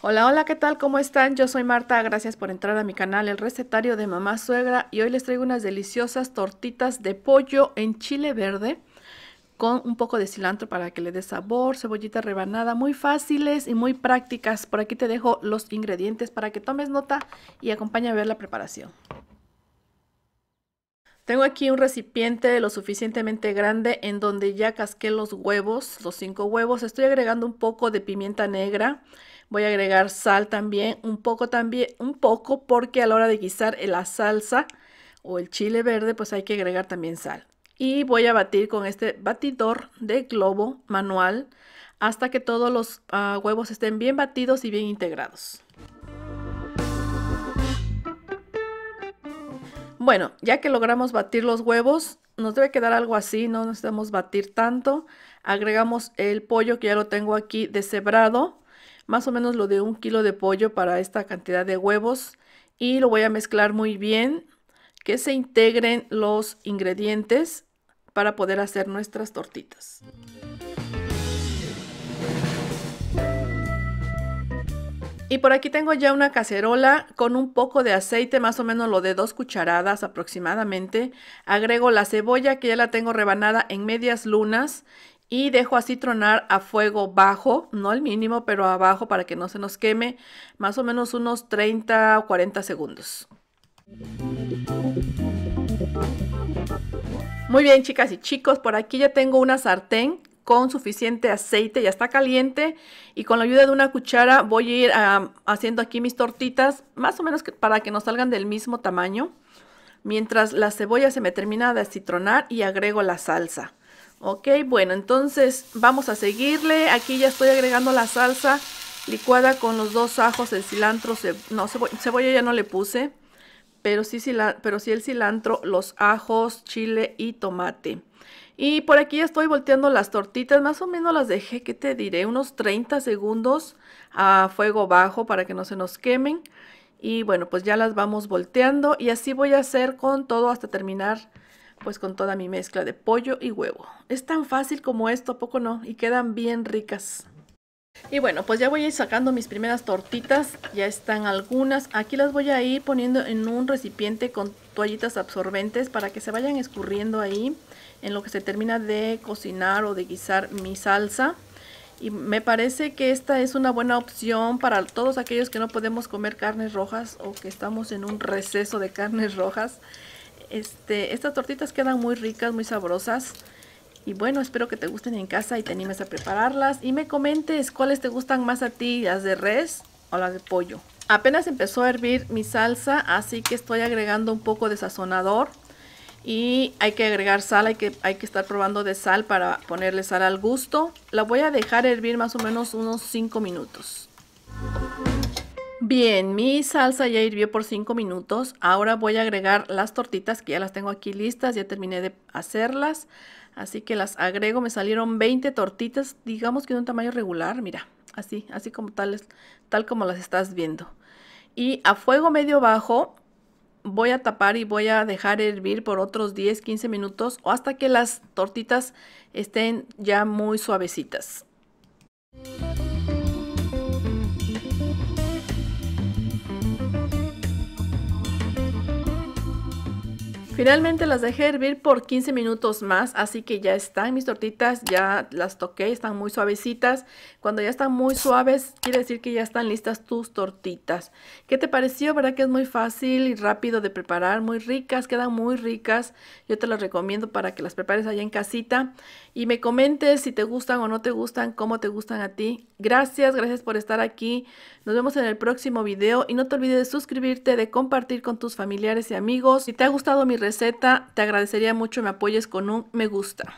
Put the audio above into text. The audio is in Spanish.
Hola, hola, ¿qué tal? ¿Cómo están? Yo soy Marta, gracias por entrar a mi canal El Recetario de Mamá Suegra y hoy les traigo unas deliciosas tortitas de pollo en chile verde con un poco de cilantro para que le dé sabor, cebollita rebanada, muy fáciles y muy prácticas. Por aquí te dejo los ingredientes para que tomes nota y acompañe a ver la preparación. Tengo aquí un recipiente lo suficientemente grande en donde ya casqué los huevos, los cinco huevos. Estoy agregando un poco de pimienta negra. Voy a agregar sal también, un poco también, un poco porque a la hora de guisar la salsa o el chile verde, pues hay que agregar también sal. Y voy a batir con este batidor de globo manual hasta que todos los ah, huevos estén bien batidos y bien integrados. Bueno, ya que logramos batir los huevos, nos debe quedar algo así, no necesitamos batir tanto. Agregamos el pollo que ya lo tengo aquí deshebrado, más o menos lo de un kilo de pollo para esta cantidad de huevos. Y lo voy a mezclar muy bien, que se integren los ingredientes para poder hacer nuestras tortitas. Y por aquí tengo ya una cacerola con un poco de aceite, más o menos lo de dos cucharadas aproximadamente. Agrego la cebolla que ya la tengo rebanada en medias lunas y dejo así tronar a fuego bajo, no al mínimo, pero abajo para que no se nos queme, más o menos unos 30 o 40 segundos. Muy bien chicas y chicos, por aquí ya tengo una sartén con suficiente aceite, ya está caliente y con la ayuda de una cuchara voy a ir haciendo aquí mis tortitas, más o menos para que nos salgan del mismo tamaño, mientras la cebolla se me termina de acitronar y agrego la salsa. Ok, bueno, entonces vamos a seguirle, aquí ya estoy agregando la salsa licuada con los dos ajos, el cilantro, no, cebolla ya no le puse, pero sí, pero sí el cilantro, los ajos, chile y tomate. Y por aquí estoy volteando las tortitas, más o menos las dejé, ¿qué te diré? Unos 30 segundos a fuego bajo para que no se nos quemen. Y bueno, pues ya las vamos volteando y así voy a hacer con todo hasta terminar pues con toda mi mezcla de pollo y huevo. Es tan fácil como esto, poco no? Y quedan bien ricas. Y bueno, pues ya voy a ir sacando mis primeras tortitas, ya están algunas. Aquí las voy a ir poniendo en un recipiente con toallitas absorbentes para que se vayan escurriendo ahí en lo que se termina de cocinar o de guisar mi salsa. Y me parece que esta es una buena opción para todos aquellos que no podemos comer carnes rojas o que estamos en un receso de carnes rojas. Este, estas tortitas quedan muy ricas, muy sabrosas. Y bueno, espero que te gusten en casa y te animes a prepararlas. Y me comentes cuáles te gustan más a ti, las de res o las de pollo. Apenas empezó a hervir mi salsa, así que estoy agregando un poco de sazonador. Y hay que agregar sal, hay que, hay que estar probando de sal para ponerle sal al gusto. La voy a dejar hervir más o menos unos 5 minutos. Bien, mi salsa ya hirvió por 5 minutos. Ahora voy a agregar las tortitas que ya las tengo aquí listas, ya terminé de hacerlas. Así que las agrego, me salieron 20 tortitas, digamos que de un tamaño regular, mira, así, así como tal como las estás viendo. Y a fuego medio bajo voy a tapar y voy a dejar hervir por otros 10, 15 minutos o hasta que las tortitas estén ya muy suavecitas. Finalmente las dejé hervir por 15 minutos más, así que ya están mis tortitas, ya las toqué, están muy suavecitas. Cuando ya están muy suaves, quiere decir que ya están listas tus tortitas. ¿Qué te pareció? ¿Verdad que es muy fácil y rápido de preparar? Muy ricas, quedan muy ricas. Yo te las recomiendo para que las prepares allá en casita. Y me comentes si te gustan o no te gustan, cómo te gustan a ti. Gracias, gracias por estar aquí. Nos vemos en el próximo video y no te olvides de suscribirte, de compartir con tus familiares y amigos. Si te ha gustado mi receta, te agradecería mucho me apoyes con un me gusta.